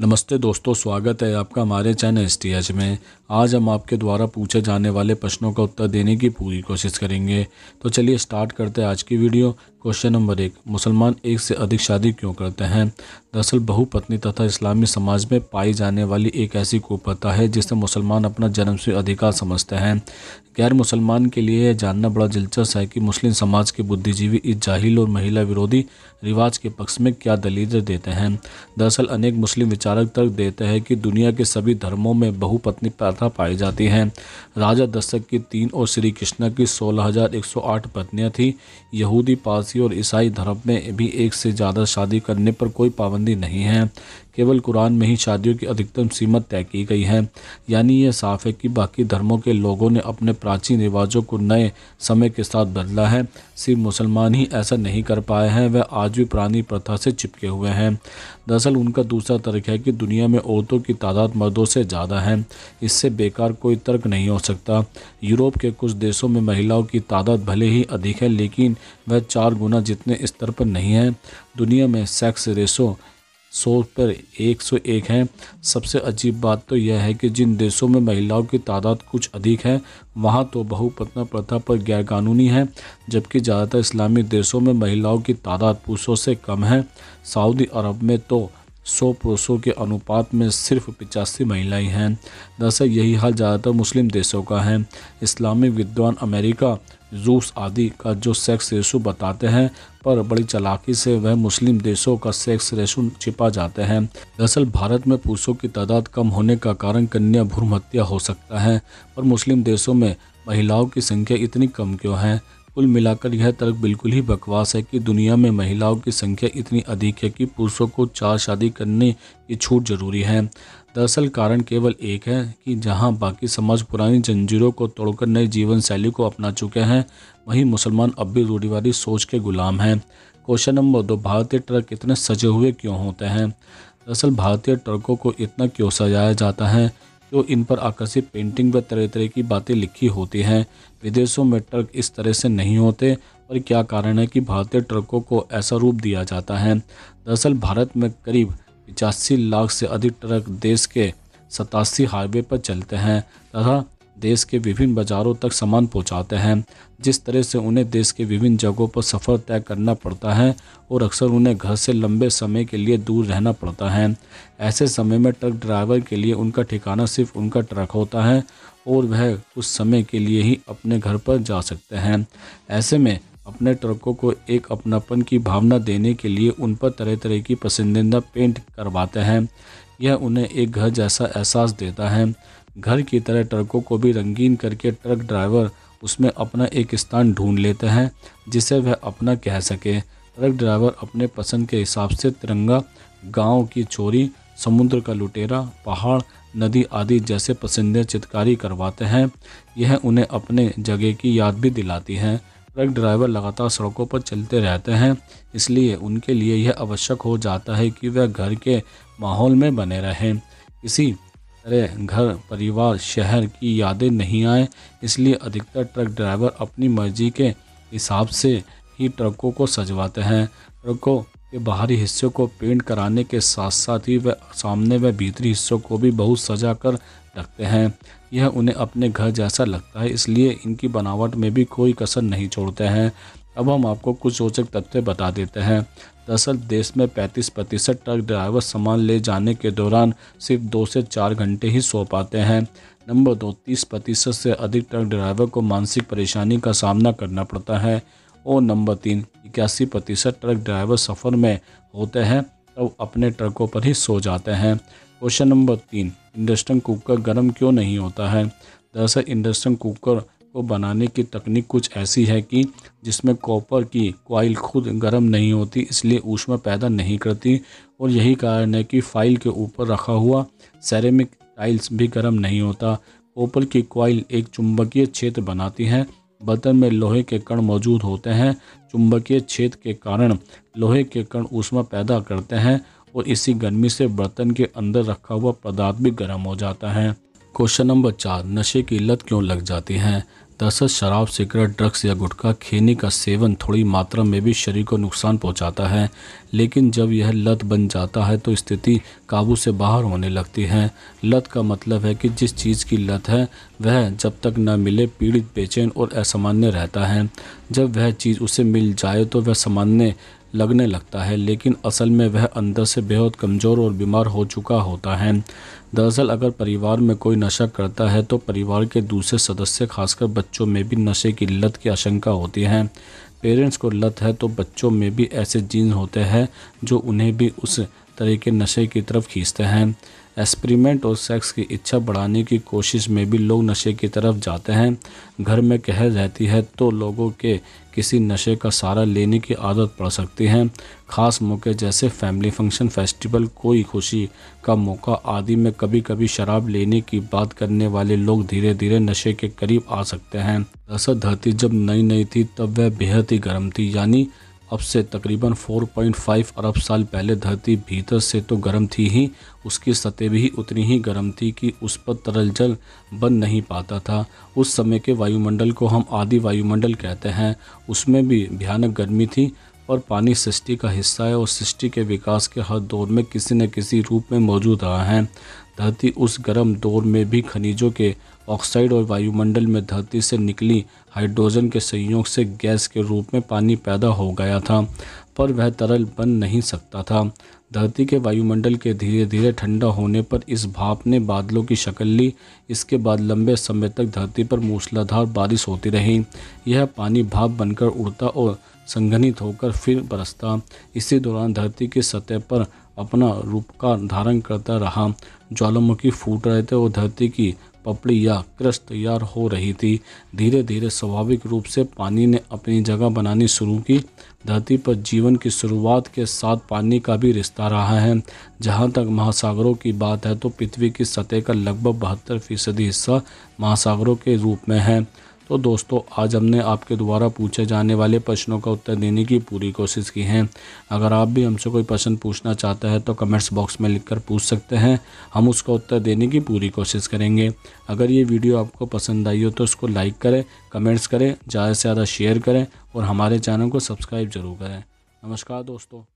नमस्ते दोस्तों स्वागत है आपका हमारे चैनल एस टी एच में आज हम आपके द्वारा पूछे जाने वाले प्रश्नों का उत्तर देने की पूरी कोशिश करेंगे तो चलिए स्टार्ट करते हैं आज की वीडियो क्वेश्चन नंबर एक मुसलमान एक से अधिक शादी क्यों करते हैं दरअसल बहुपत्नी तथा इस्लामी समाज में पाई जाने वाली एक ऐसी कुप्रथा है जिसे मुसलमान अपना जन्म से अधिकार समझते हैं गैर मुसलमान के लिए यह जानना बड़ा दिलचस्प है कि मुस्लिम समाज के बुद्धिजीवी इस जाहिल और महिला विरोधी रिवाज के पक्ष में क्या दलीलें देते हैं दरअसल अनेक मुस्लिम विचारक तर्क देते हैं कि दुनिया के सभी धर्मों में बहुपत्नी प्रथा पाई जाती है राजा दशक की तीन और श्री कृष्णा की सोलह हजार पत्नियाँ थीं यहूदी पारसी और ईसाई धर्म में भी एक से ज़्यादा शादी करने पर कोई पाबंदी नहीं है केवल कुरान में ही शादियों की अधिकतम सीमा तय की गई है यानी यह साफ है कि बाकी धर्मों के लोगों ने अपने प्राचीन रिवाजों को नए समय के साथ बदला है सिर्फ मुसलमान ही ऐसा नहीं कर पाए हैं वह आज भी पुरानी प्रथा से चिपके हुए हैं दरअसल उनका दूसरा तर्क है कि दुनिया में औरतों की तादाद मर्दों से ज़्यादा है इससे बेकार कोई तर्क नहीं हो सकता यूरोप के कुछ देशों में महिलाओं की तादाद भले ही अधिक है लेकिन वह चार गुना जितने स्तर पर नहीं है दुनिया में सेक्स रेसों सौ पर एक सौ एक हैं सबसे अजीब बात तो यह है कि जिन देशों में महिलाओं की तादाद कुछ अधिक है वहाँ तो बहुपतना प्रथा पर गैरकानूनी है जबकि ज़्यादातर इस्लामी देशों में महिलाओं की तादाद पुरुषों से कम है सऊदी अरब में तो सौ पुरुषों के अनुपात में सिर्फ पिचासी महिलाएं हैं दरअसल यही हाल ज़्यादातर मुस्लिम देशों का है इस्लामी विद्वान अमेरिका जूस आदि का जो सेक्स रेशो बताते हैं पर बड़ी चलाकी से वह मुस्लिम देशों का सेक्स रेशो छिपा जाते हैं दरअसल भारत में पुरुषों की तादाद कम होने का कारण कन्या भ्रूण हत्या हो सकता है पर मुस्लिम देशों में महिलाओं की संख्या इतनी कम क्यों है कुल मिलाकर यह तर्क बिल्कुल ही बकवास है कि दुनिया में महिलाओं की संख्या इतनी अधिक है कि पुरुषों को चार शादी करने की छूट जरूरी है दरअसल कारण केवल एक है कि जहां बाकी समाज पुरानी जंजीरों को तोड़कर नई जीवन शैली को अपना चुके हैं वहीं मुसलमान अब भी रूढ़ीवादी सोच के गुलाम हैं क्वेश्चन नंबर दो भारतीय ट्रक इतने सजे हुए क्यों होते हैं दरअसल भारतीय ट्रकों को इतना क्यों सजाया जाता है क्यों इन पर आकर्षित पेंटिंग व तरह तरह की बातें लिखी होती हैं विदेशों में ट्रक इस तरह से नहीं होते पर क्या कारण है कि भारतीय ट्रकों को ऐसा रूप दिया जाता है दरअसल भारत में करीब पिचासी लाख से अधिक ट्रक देश के सतासी हाईवे पर चलते हैं तथा देश के विभिन्न बाजारों तक सामान पहुंचाते हैं जिस तरह से उन्हें देश के विभिन्न जगहों पर सफ़र तय करना पड़ता है और अक्सर उन्हें घर से लंबे समय के लिए दूर रहना पड़ता है ऐसे समय में ट्रक ड्राइवर के लिए उनका ठिकाना सिर्फ उनका ट्रक होता है और वह कुछ समय के लिए ही अपने घर पर जा सकते हैं ऐसे में अपने ट्रकों को एक अपनापन की भावना देने के लिए उन पर तरह तरह की पसंदीदा पेंट करवाते हैं यह उन्हें एक घर जैसा एहसास देता है घर की तरह ट्रकों को भी रंगीन करके ट्रक ड्राइवर उसमें अपना एक स्थान ढूंढ लेते हैं जिसे वह अपना कह सके ट्रक ड्राइवर अपने पसंद के हिसाब से तिरंगा गांव की चोरी समुद्र का लुटेरा पहाड़ नदी आदि जैसे पसंदीदा चित्रकारी करवाते हैं यह उन्हें अपने जगह की याद भी दिलाती हैं ट्रक ड्राइवर लगातार सड़कों पर चलते रहते हैं इसलिए उनके लिए यह आवश्यक हो जाता है कि वह घर के माहौल में बने रहें इसी तरह घर परिवार शहर की यादें नहीं आए इसलिए अधिकतर ट्रक ड्राइवर अपनी मर्जी के हिसाब से ही ट्रकों को सजवाते हैं ट्रकों के बाहरी हिस्सों को पेंट कराने के साथ साथ ही वह सामने व भीतरी हिस्सों को भी बहुत सजा कर रखते हैं यह उन्हें अपने घर जैसा लगता है इसलिए इनकी बनावट में भी कोई कसर नहीं छोड़ते हैं अब हम आपको कुछ रोचक तथ्य बता देते हैं दरअसल देश में 35 प्रतिशत ट्रक ड्राइवर सामान ले जाने के दौरान सिर्फ दो से चार घंटे ही सो पाते हैं नंबर दो तीस प्रतिशत से अधिक ट्रक ड्राइवर को मानसिक परेशानी का सामना करना पड़ता है और नंबर तीन इक्यासी प्रतिशत ट्रक ड्राइवर सफ़र में होते हैं तब तो अपने ट्रकों पर ही सो जाते हैं क्वेश्चन नंबर तीन इंडक्शन कुकर गर्म क्यों नहीं होता है दरअसल इंडक्शन कुकर को बनाने की तकनीक कुछ ऐसी है कि जिसमें कॉपर की कॉइल खुद गर्म नहीं होती इसलिए ऊष्मा पैदा नहीं करती और यही कारण है कि फाइल के ऊपर रखा हुआ सेरेमिक टाइल्स भी गर्म नहीं होता कॉपर की कॉइल एक चुंबकीय क्षेत्र बनाती है बर्तन में लोहे के कण मौजूद होते हैं चुंबकीय क्षेत्र के कारण लोहे के कण ऊष्मा पैदा करते हैं और इसी गर्मी से बर्तन के अंदर रखा हुआ पदार्थ भी गर्म हो जाता है क्वेश्चन नंबर चार नशे की लत क्यों लग जाती है दरअसल शराब सिगरेट ड्रग्स या गुटखा खेने का सेवन थोड़ी मात्रा में भी शरीर को नुकसान पहुंचाता है लेकिन जब यह लत बन जाता है तो स्थिति काबू से बाहर होने लगती है लत का मतलब है कि जिस चीज़ की लत है वह जब तक न मिले पीड़ित बेचैन और असामान्य रहता है जब वह चीज़ उसे मिल जाए तो वह सामान्य लगने लगता है लेकिन असल में वह अंदर से बेहद कमज़ोर और बीमार हो चुका होता है दरअसल अगर परिवार में कोई नशा करता है तो परिवार के दूसरे सदस्य खासकर बच्चों में भी नशे की लत की आशंका होती है पेरेंट्स को लत है तो बच्चों में भी ऐसे जीन होते हैं जो उन्हें भी उस तरह के नशे की तरफ खींचते हैं एक्सपेरिमेंट और सेक्स की इच्छा बढ़ाने की कोशिश में भी लोग नशे की तरफ जाते हैं घर में कह रहती है तो लोगों के किसी नशे का सहारा लेने की आदत पड़ सकती है ख़ास मौके जैसे फैमिली फंक्शन फेस्टिवल कोई खुशी का मौका आदि में कभी कभी शराब लेने की बात करने वाले लोग धीरे धीरे नशे के करीब आ सकते हैं दरअसल धरती जब नई नई थी तब वह बेहद ही गर्म थी यानी अब से तकरीबन 4.5 अरब साल पहले धरती भीतर से तो गर्म थी ही उसकी सतह भी उतनी ही गर्म थी कि उस पर तरल जल बन नहीं पाता था उस समय के वायुमंडल को हम आदि वायुमंडल कहते हैं उसमें भी भयानक गर्मी थी और पानी सृष्टि का हिस्सा है और सृष्टि के विकास के हर दौर में किसी न किसी रूप में मौजूद रहा है धरती उस गर्म दौर में भी खनिजों के ऑक्साइड और वायुमंडल में धरती से निकली हाइड्रोजन के संयोग से गैस के रूप में पानी पैदा हो गया था पर वह तरल बन नहीं सकता था धरती के वायुमंडल के धीरे धीरे ठंडा होने पर इस भाप ने बादलों की शक्ल ली इसके बाद लंबे समय तक धरती पर मूसलाधार बारिश होती रही यह पानी भाप बनकर उड़ता और संघनित होकर फिर बरसता इसी दौरान धरती की सतह पर अपना रूपकार धारण करता रहा ज्वालामुखी फूट रहे थे और धरती की पपड़ी या क्रस्ट तैयार हो रही थी धीरे धीरे स्वाभाविक रूप से पानी ने अपनी जगह बनानी शुरू की धरती पर जीवन की शुरुआत के साथ पानी का भी रिश्ता रहा है जहाँ तक महासागरों की बात है तो पृथ्वी की सतह का लगभग बहत्तर फीसदी हिस्सा महासागरों के रूप में है तो दोस्तों आज हमने आपके द्वारा पूछे जाने वाले प्रश्नों का उत्तर देने की पूरी कोशिश की है अगर आप भी हमसे कोई प्रश्न पूछना चाहते हैं तो कमेंट्स बॉक्स में लिखकर पूछ सकते हैं हम उसका उत्तर देने की पूरी कोशिश करेंगे अगर ये वीडियो आपको पसंद आई हो तो उसको लाइक करें कमेंट्स करें ज़्यादा से ज़्यादा शेयर करें और हमारे चैनल को सब्सक्राइब ज़रूर करें नमस्कार दोस्तों